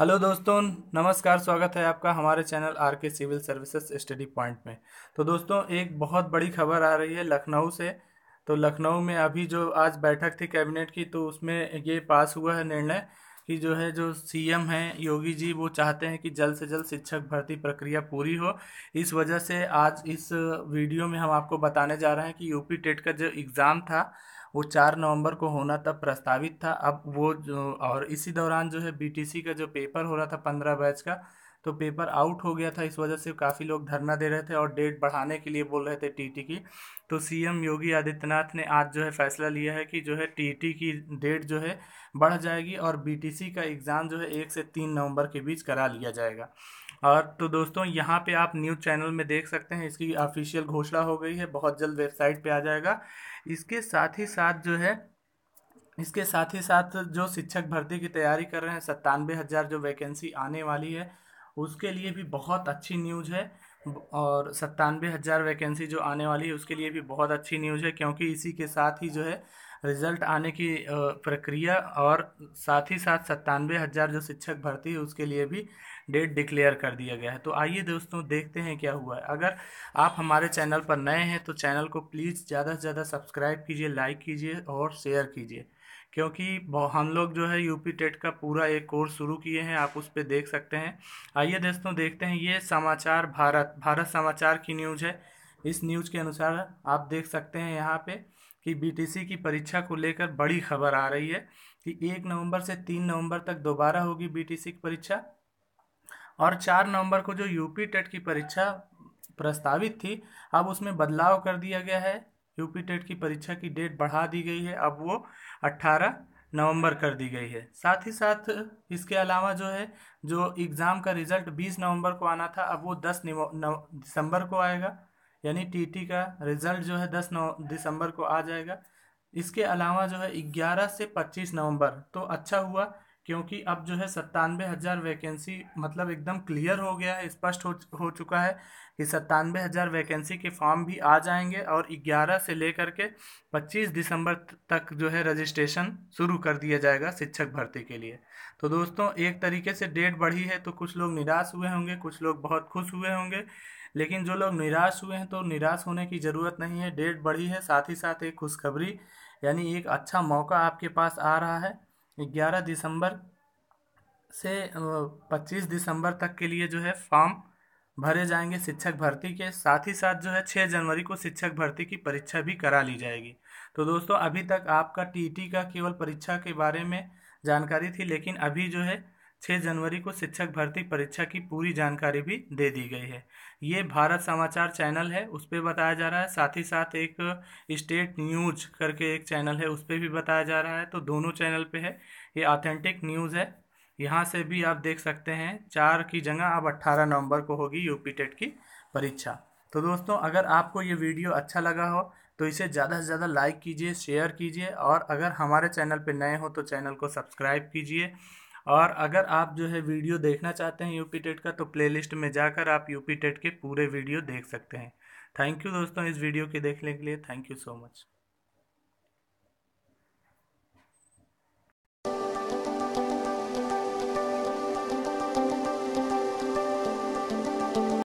hello दोस्तों नमस्कार स्वागत है आपका हमारे channel R K civil services study point में तो दोस्तों एक बहुत बड़ी खबर आ रही है लखनऊ से तो लखनऊ में अभी जो आज बैठक थी कैबिनेट की तो उसमें ये पास हुआ है निर्णय कि जो है जो सीएम हैं योगी जी वो चाहते हैं कि जल्द से जल्द शिक्षक भर्ती प्रक्रिया पूरी हो इस वजह से आज इस वीडियो में हम आपको बताने जा रहे हैं कि यूपी टेट का जो एग्ज़ाम था वो चार नवंबर को होना तब प्रस्तावित था अब वो जो और इसी दौरान जो है बीटीसी का जो पेपर हो रहा था पंद्रह बैच का तो पेपर आउट हो गया था इस वजह से काफ़ी लोग धरना दे रहे थे और डेट बढ़ाने के लिए बोल रहे थे टीटी की तो सीएम योगी आदित्यनाथ ने आज जो है फैसला लिया है कि जो है टीटी की डेट जो है बढ़ जाएगी और बीटीसी का एग्ज़ाम जो है एक से तीन नवंबर के बीच करा लिया जाएगा और तो दोस्तों यहाँ पे आप न्यूज़ चैनल में देख सकते हैं इसकी ऑफिशियल घोषणा हो गई है बहुत जल्द वेबसाइट पे आ जाएगा इसके साथ ही साथ जो है इसके साथ ही साथ जो शिक्षक भर्ती की तैयारी कर रहे हैं सत्तानवे हज़ार जो वैकेंसी आने वाली है उसके लिए भी बहुत अच्छी न्यूज़ है और सत्तानवे हज़ार वैकेंसी जो आने वाली है उसके लिए भी बहुत अच्छी न्यूज़ है क्योंकि इसी के साथ ही जो है रिजल्ट आने की प्रक्रिया और साथ ही साथ सत्तानवे हज़ार जो शिक्षक भर्ती है उसके लिए भी डेट डिक्लेयर कर दिया गया है तो आइए दोस्तों देखते हैं क्या हुआ है अगर आप हमारे चैनल पर नए हैं तो चैनल को प्लीज़ ज़्यादा से ज़्यादा सब्सक्राइब कीजिए लाइक कीजिए और शेयर कीजिए क्योंकि हम लोग जो है यूपी टेट का पूरा एक कोर्स शुरू किए हैं आप उस पर देख सकते हैं आइए दोस्तों देखते हैं ये समाचार भारत भारत समाचार की न्यूज़ है इस न्यूज़ के अनुसार आप देख सकते हैं यहाँ पे कि बीटीसी की परीक्षा को लेकर बड़ी खबर आ रही है कि एक नवंबर से तीन नवंबर तक दोबारा होगी बीटीसी की परीक्षा और चार नवंबर को जो यूपी टेट की परीक्षा प्रस्तावित थी अब उसमें बदलाव कर दिया गया है यूपी टेट की परीक्षा की डेट बढ़ा दी गई है अब वो अट्ठारह नवंबर कर दी गई है साथ ही साथ इसके अलावा जो है जो एग्ज़ाम का रिज़ल्ट 20 नवंबर को आना था अब वो 10 दिसंबर को आएगा यानी टीटी का रिज़ल्ट जो है 10 नव दिसंबर को आ जाएगा इसके अलावा जो है 11 से 25 नवंबर तो अच्छा हुआ क्योंकि अब जो है सत्तानवे हज़ार वैकेंसी मतलब एकदम क्लियर हो गया है स्पष्ट हो हो चुका है कि सत्तानवे हज़ार वैकेंसी के फॉर्म भी आ जाएंगे और 11 से लेकर के 25 दिसंबर तक जो है रजिस्ट्रेशन शुरू कर दिया जाएगा शिक्षक भर्ती के लिए तो दोस्तों एक तरीके से डेट बढ़ी है तो कुछ लोग निराश हुए होंगे कुछ लोग बहुत खुश हुए होंगे लेकिन जो लोग निराश हुए हैं तो निराश होने की ज़रूरत नहीं है डेट बढ़ी है साथ ही साथ एक खुशखबरी यानी एक अच्छा मौका आपके पास आ रहा है ग्यारह दिसंबर से पच्चीस दिसंबर तक के लिए जो है फॉर्म भरे जाएंगे शिक्षक भर्ती के साथ ही साथ जो है छः जनवरी को शिक्षक भर्ती की परीक्षा भी करा ली जाएगी तो दोस्तों अभी तक आपका टीटी का केवल परीक्षा के बारे में जानकारी थी लेकिन अभी जो है छः जनवरी को शिक्षक भर्ती परीक्षा की पूरी जानकारी भी दे दी गई है ये भारत समाचार चैनल है उस पर बताया जा रहा है साथ ही साथ एक स्टेट न्यूज करके एक चैनल है उस पर भी बताया जा रहा है तो दोनों चैनल पे है ये ऑथेंटिक न्यूज़ है यहाँ से भी आप देख सकते हैं चार की जगह अब अट्ठारह नवंबर को होगी यूपी टेट की परीक्षा तो दोस्तों अगर आपको ये वीडियो अच्छा लगा हो तो इसे ज़्यादा से ज़्यादा लाइक कीजिए शेयर कीजिए और अगर हमारे चैनल पर नए हो तो चैनल को सब्सक्राइब कीजिए और अगर आप जो है वीडियो देखना चाहते हैं यूपी टेट का तो प्लेलिस्ट में जाकर आप यूपी टेट के पूरे वीडियो देख सकते हैं थैंक यू दोस्तों इस वीडियो के देखने के लिए थैंक यू सो मच